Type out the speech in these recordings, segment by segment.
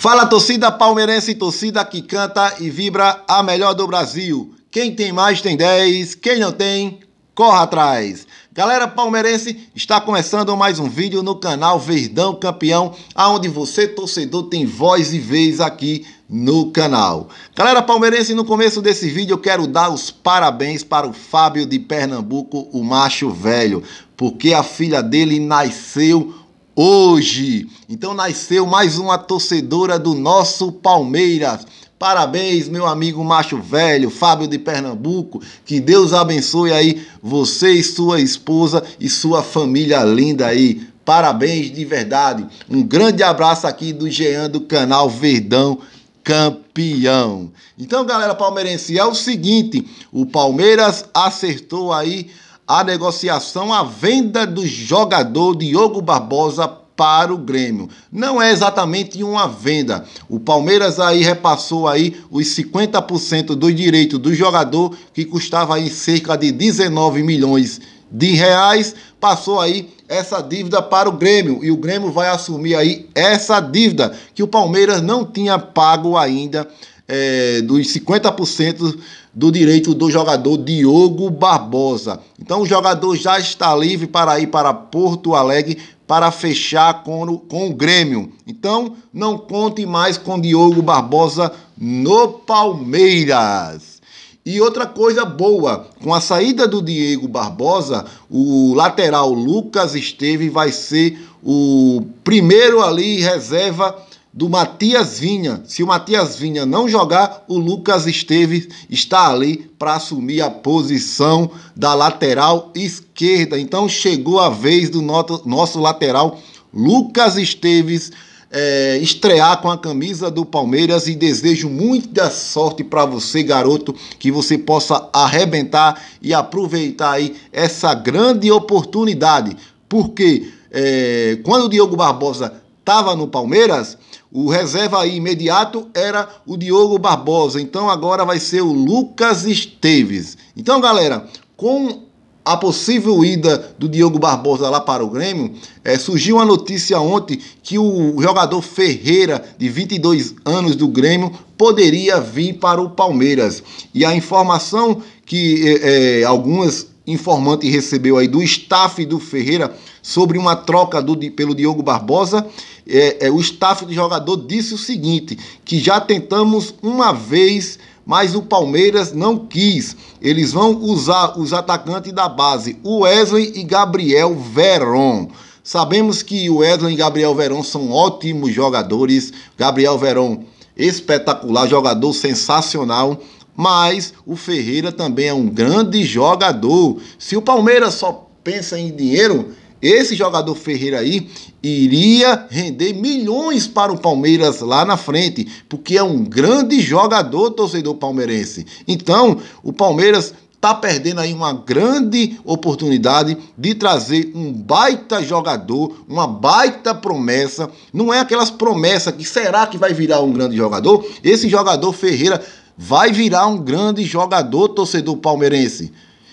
Fala torcida palmeirense, torcida que canta e vibra a melhor do Brasil. Quem tem mais tem 10, quem não tem, corra atrás. Galera palmeirense, está começando mais um vídeo no canal Verdão Campeão, aonde você torcedor tem voz e vez aqui no canal. Galera palmeirense, no começo desse vídeo eu quero dar os parabéns para o Fábio de Pernambuco, o macho velho, porque a filha dele nasceu hoje. Então nasceu mais uma torcedora do nosso Palmeiras. Parabéns, meu amigo macho velho, Fábio de Pernambuco. Que Deus abençoe aí você e sua esposa e sua família linda aí. Parabéns de verdade. Um grande abraço aqui do Jean do canal Verdão Campeão. Então, galera palmeirense, é o seguinte, o Palmeiras acertou aí a negociação, a venda do jogador Diogo Barbosa para o Grêmio. Não é exatamente uma venda. O Palmeiras aí repassou aí os 50% dos direitos do jogador, que custava aí cerca de 19 milhões de reais, passou aí essa dívida para o Grêmio e o Grêmio vai assumir aí essa dívida que o Palmeiras não tinha pago ainda é, dos 50% do direito do jogador Diogo Barbosa. Então o jogador já está livre para ir para Porto Alegre para fechar com o, com o Grêmio. Então não conte mais com Diogo Barbosa no Palmeiras. E outra coisa boa, com a saída do Diego Barbosa, o lateral Lucas Esteve vai ser o primeiro ali reserva do Matias Vinha. Se o Matias Vinha não jogar, o Lucas Esteves está ali para assumir a posição da lateral esquerda. Então chegou a vez do nosso, nosso lateral Lucas Esteves é, estrear com a camisa do Palmeiras e desejo muita sorte para você, garoto, que você possa arrebentar e aproveitar aí essa grande oportunidade. Porque é, quando o Diogo Barbosa estava no Palmeiras, o reserva aí imediato era o Diogo Barbosa, então agora vai ser o Lucas Esteves. Então, galera, com a possível ida do Diogo Barbosa lá para o Grêmio, é, surgiu uma notícia ontem que o jogador Ferreira, de 22 anos do Grêmio, poderia vir para o Palmeiras. E a informação que é, algumas informante recebeu aí do staff do Ferreira sobre uma troca do, pelo Diogo Barbosa, é, é, o staff do jogador disse o seguinte: que já tentamos uma vez, mas o Palmeiras não quis. Eles vão usar os atacantes da base, o Wesley e Gabriel Veron. Sabemos que o Wesley e Gabriel Veron são ótimos jogadores. Gabriel Veron, espetacular, jogador sensacional mas o Ferreira também é um grande jogador. Se o Palmeiras só pensa em dinheiro, esse jogador Ferreira aí iria render milhões para o Palmeiras lá na frente, porque é um grande jogador torcedor palmeirense. Então, o Palmeiras está perdendo aí uma grande oportunidade de trazer um baita jogador, uma baita promessa. Não é aquelas promessas que será que vai virar um grande jogador? Esse jogador Ferreira vai virar um grande jogador torcedor palmeirense.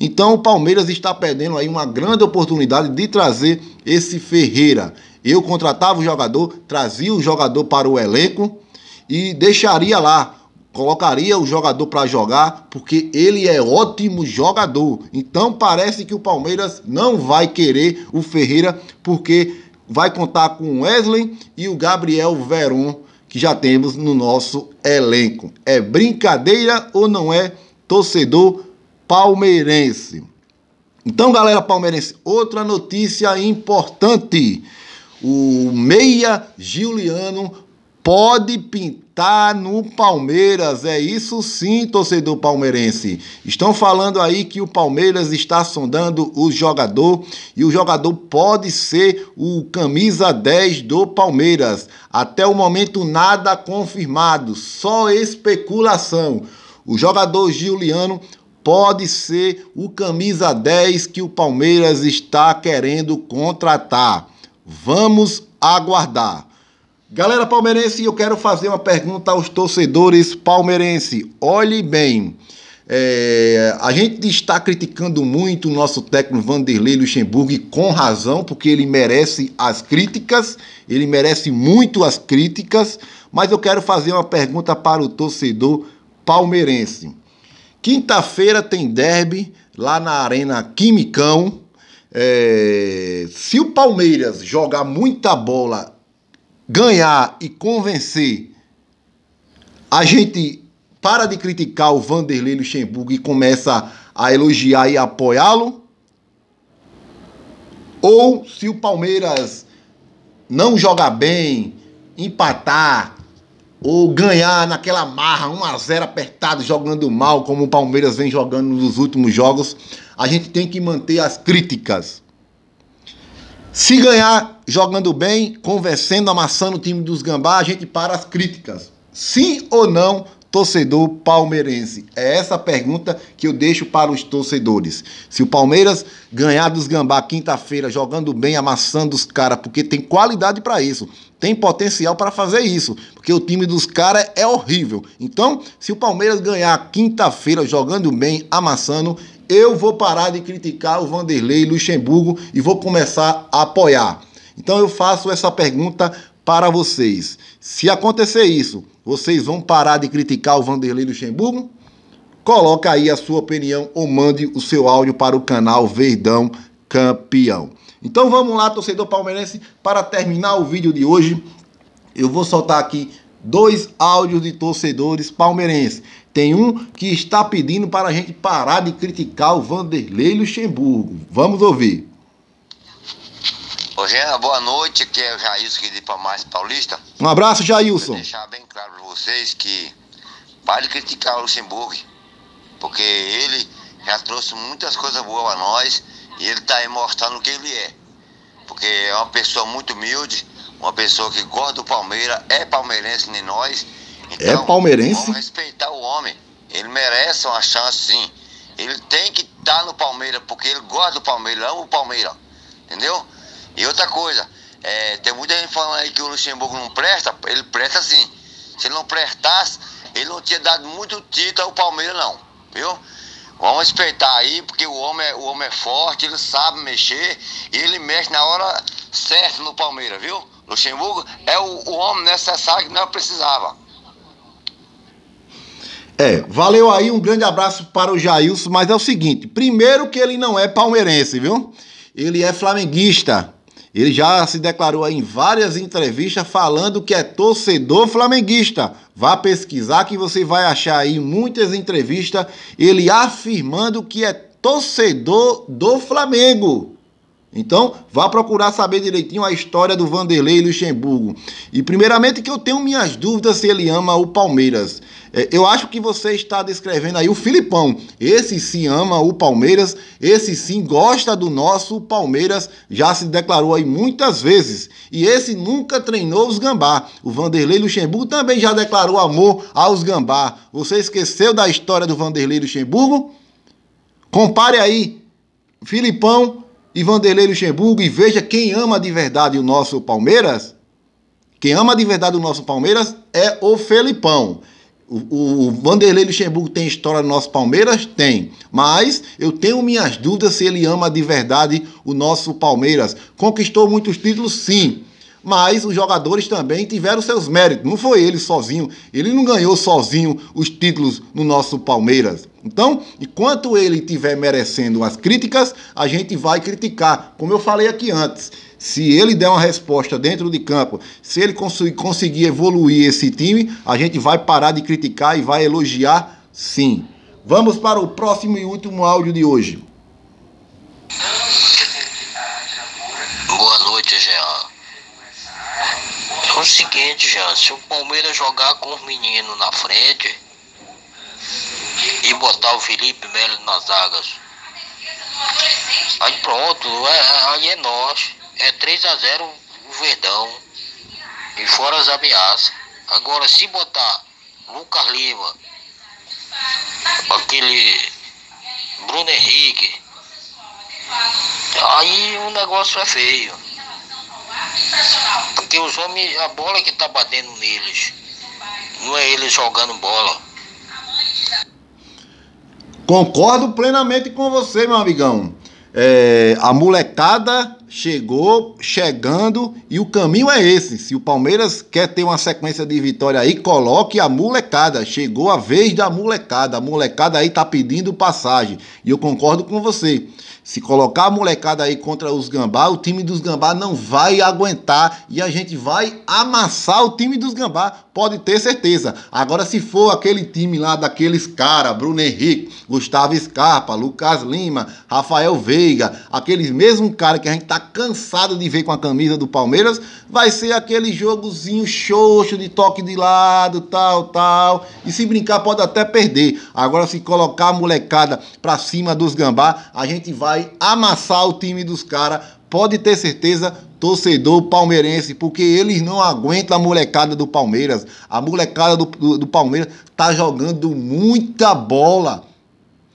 Então o Palmeiras está perdendo aí uma grande oportunidade de trazer esse Ferreira. Eu contratava o jogador, trazia o jogador para o elenco e deixaria lá colocaria o jogador para jogar porque ele é ótimo jogador. Então parece que o Palmeiras não vai querer o Ferreira porque vai contar com o Wesley e o Gabriel Veron que já temos no nosso elenco. É brincadeira ou não é torcedor palmeirense? Então, galera palmeirense, outra notícia importante. O meia Giuliano pode pintar tá no Palmeiras. É isso sim, torcedor palmeirense. Estão falando aí que o Palmeiras está sondando o jogador e o jogador pode ser o camisa 10 do Palmeiras. Até o momento nada confirmado, só especulação. O jogador Giuliano pode ser o camisa 10 que o Palmeiras está querendo contratar. Vamos aguardar. Galera palmeirense, eu quero fazer uma pergunta aos torcedores Palmeirense. Olhe bem. É, a gente está criticando muito o nosso técnico Vanderlei Luxemburgo com razão, porque ele merece as críticas, ele merece muito as críticas, mas eu quero fazer uma pergunta para o torcedor palmeirense. Quinta-feira tem derby lá na Arena Quimicão. É, se o Palmeiras jogar muita bola ganhar e convencer, a gente para de criticar o Vanderlei Luxemburgo e começa a elogiar e apoiá-lo? Ou se o Palmeiras não jogar bem, empatar ou ganhar naquela marra 1 a 0 apertado jogando mal como o Palmeiras vem jogando nos últimos jogos, a gente tem que manter as críticas. Se ganhar jogando bem, convencendo, amassando o time dos Gambá, a gente para as críticas. Sim ou não, torcedor palmeirense? É essa pergunta que eu deixo para os torcedores. Se o Palmeiras ganhar dos Gambá quinta-feira, jogando bem, amassando os caras, porque tem qualidade para isso, tem potencial para fazer isso, porque o time dos caras é horrível. Então, se o Palmeiras ganhar quinta-feira, jogando bem, amassando, eu vou parar de criticar o Vanderlei Luxemburgo e vou começar a apoiar. Então eu faço essa pergunta para vocês. Se acontecer isso, vocês vão parar de criticar o Vanderlei Luxemburgo? Coloca aí a sua opinião ou mande o seu áudio para o canal Verdão Campeão. Então vamos lá, torcedor palmeirense, para terminar o vídeo de hoje, eu vou soltar aqui dois áudios de torcedores palmeirenses tem um que está pedindo para a gente parar de criticar o Vanderlei Luxemburgo. Vamos ouvir. Ô, Jean, boa noite. Aqui é o Jailson aqui de Palmares Paulista. Um abraço, Jailson. Vou deixar bem claro para vocês que pare de criticar o Luxemburgo, porque ele já trouxe muitas coisas boas para nós e ele está aí mostrando o que ele é. Porque é uma pessoa muito humilde, uma pessoa que gosta do Palmeiras, é palmeirense nem nós é então, é palmeirense? Vamos respeitar o homem. Ele merece uma chance, sim. Ele tem que estar tá no Palmeiras, porque ele gosta do Palmeiras, ama o Palmeiras. Entendeu? E outra coisa, é, tem muita gente falando aí que o Luxemburgo não presta, ele presta sim. Se ele não prestasse, ele não tinha dado muito título ao Palmeiras, não. Viu? Vamos respeitar aí, porque o homem, é, o homem é forte, ele sabe mexer e ele mexe na hora certa no Palmeiras, viu? Luxemburgo é o, o homem necessário que nós precisava. É, valeu aí, um grande abraço para o Jailson, mas é o seguinte, primeiro que ele não é palmeirense, viu? Ele é flamenguista. Ele já se declarou em várias entrevistas falando que é torcedor flamenguista. Vá pesquisar que você vai achar aí muitas entrevistas ele afirmando que é torcedor do Flamengo. Então, vá procurar saber direitinho a história do Vanderlei Luxemburgo. E primeiramente que eu tenho minhas dúvidas se ele ama o Palmeiras. É, eu acho que você está descrevendo aí o Filipão. Esse sim ama o Palmeiras, esse sim gosta do nosso Palmeiras, já se declarou aí muitas vezes. E esse nunca treinou os gambá. O Vanderlei Luxemburgo também já declarou amor aos gambá. Você esqueceu da história do Vanderlei Luxemburgo? Compare aí Filipão e Vanderlei Luxemburgo e veja quem ama de verdade o nosso Palmeiras. Quem ama de verdade o nosso Palmeiras é o Felipão. O, o Vanderlei Luxemburgo tem história no nosso Palmeiras? Tem. Mas eu tenho minhas dúvidas se ele ama de verdade o nosso Palmeiras. Conquistou muitos títulos? Sim mas os jogadores também tiveram seus méritos. Não foi ele sozinho. Ele não ganhou sozinho os títulos no nosso Palmeiras. Então, enquanto ele estiver merecendo as críticas, a gente vai criticar. Como eu falei aqui antes, se ele der uma resposta dentro de campo, se ele conseguir evoluir esse time, a gente vai parar de criticar e vai elogiar sim. Vamos para o próximo e último áudio de hoje. Foi o seguinte, já, se o Palmeiras jogar com os meninos na frente e botar o Felipe Melo nas águas, aí pronto, é, aí é nós. É 3 a 0 o Verdão. E fora as ameaças. Agora se botar Lucas Lima, aquele Bruno Henrique, aí o negócio é feio. Porque os homens, a bola que tá batendo neles. Não é eles jogando bola. Concordo plenamente com você, meu amigão. É, a molecada chegou chegando e o caminho é esse. Se o Palmeiras quer ter uma sequência de vitória aí, coloque a molecada. Chegou a vez da molecada. A molecada aí tá pedindo passagem. E eu concordo com você. Se colocar a molecada aí contra os Gambá, o time dos Gambá não vai aguentar e a gente vai amassar o time dos Gambá, pode ter certeza. Agora se for aquele time lá daqueles cara, Bruno Henrique, Gustavo Scarpa, Lucas Lima, Rafael Veiga, aqueles mesmo cara que a gente tá cansado de ver com a camisa do Palmeiras, vai ser aquele jogozinho xoxo de toque de lado, tal, tal. E se brincar, pode até perder. Agora, se colocar a molecada pra cima dos gambá, a gente vai amassar o time dos caras pode ter certeza, torcedor palmeirense, porque eles não aguentam a molecada do Palmeiras. A molecada do, do, do Palmeiras tá jogando muita bola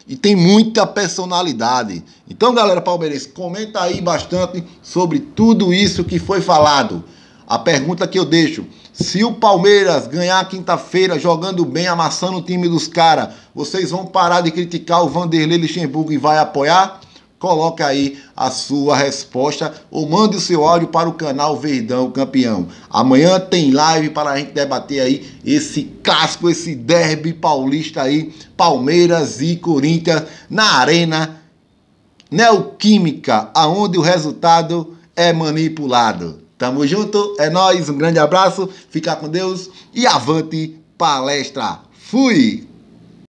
e tem muita personalidade. Então, galera palmeirense, comenta aí bastante sobre tudo isso que foi falado. A pergunta que eu deixo: se o Palmeiras ganhar quinta-feira jogando bem, amassando o time dos caras, vocês vão parar de criticar o Vanderlei Luxemburgo e vai apoiar? Coloque aí a sua resposta ou mande o seu áudio para o canal Verdão Campeão. Amanhã tem live para a gente debater aí esse clássico, esse derby paulista aí, Palmeiras e Corinthians na Arena Neoquímica, aonde o resultado é manipulado. Tamo junto, é nós, um grande abraço, fica com Deus e avante palestra. Fui!